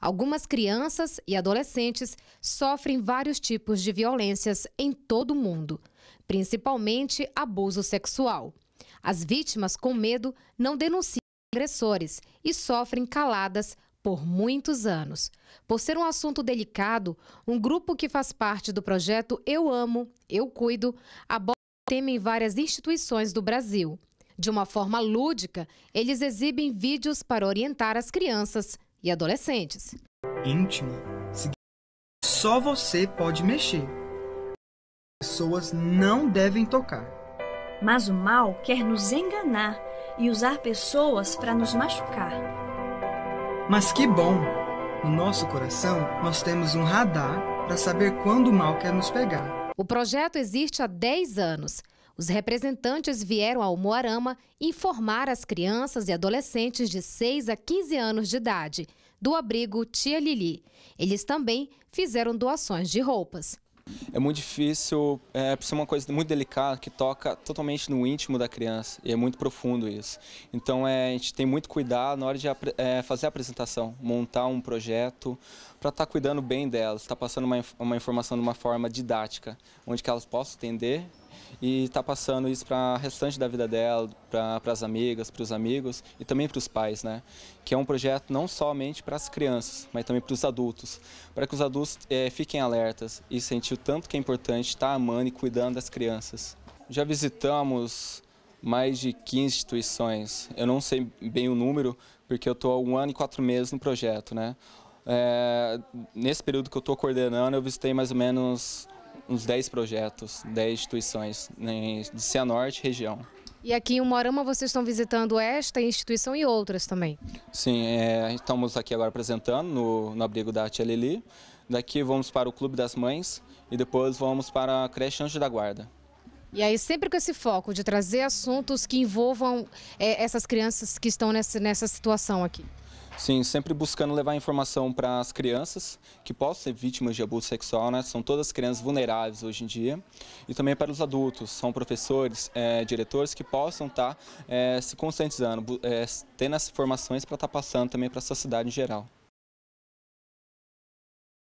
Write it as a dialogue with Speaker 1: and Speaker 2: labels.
Speaker 1: Algumas crianças e adolescentes sofrem vários tipos de violências em todo o mundo, principalmente abuso sexual. As vítimas, com medo, não denunciam agressores e sofrem caladas por muitos anos. Por ser um assunto delicado, um grupo que faz parte do projeto Eu Amo, Eu Cuido aborda o tema em várias instituições do Brasil. De uma forma lúdica, eles exibem vídeos para orientar as crianças e adolescentes.
Speaker 2: Íntimo. significa que só você pode mexer. Pessoas não devem tocar.
Speaker 1: Mas o mal quer nos enganar e usar pessoas para nos machucar.
Speaker 2: Mas que bom! No nosso coração, nós temos um radar para saber quando o mal quer nos pegar.
Speaker 1: O projeto existe há 10 anos os representantes vieram ao Moarama informar as crianças e adolescentes de 6 a 15 anos de idade do abrigo Tia Lili. Eles também fizeram doações de roupas.
Speaker 2: É muito difícil, é por ser uma coisa muito delicada que toca totalmente no íntimo da criança e é muito profundo isso. Então é, a gente tem muito cuidado na hora de é, fazer a apresentação, montar um projeto para estar tá cuidando bem delas, estar tá passando uma, uma informação de uma forma didática, onde que elas possam entender e está passando isso para o restante da vida dela, para as amigas, para os amigos e também para os pais, né? Que é um projeto não somente para as crianças, mas também para os adultos, para que os adultos é, fiquem alertas e sentir o tanto que é importante estar tá amando e cuidando das crianças. Já visitamos mais de 15 instituições, eu não sei bem o número, porque eu estou há um ano e quatro meses no projeto, né? É, nesse período que eu estou coordenando, eu visitei mais ou menos uns 10 projetos, 10 instituições né, de Cianorte região.
Speaker 1: E aqui em Umarama vocês estão visitando esta instituição e outras também?
Speaker 2: Sim, é, estamos aqui agora apresentando no, no abrigo da Tia Lili. Daqui vamos para o Clube das Mães e depois vamos para a creche Anjo da Guarda.
Speaker 1: E aí sempre com esse foco de trazer assuntos que envolvam é, essas crianças que estão nessa, nessa situação aqui.
Speaker 2: Sim, sempre buscando levar informação para as crianças que possam ser vítimas de abuso sexual, né? São todas crianças vulneráveis hoje em dia. E também para os adultos, são professores, é, diretores que possam estar tá, é, se conscientizando, é, tendo essas informações para estar tá passando também para a sociedade em geral.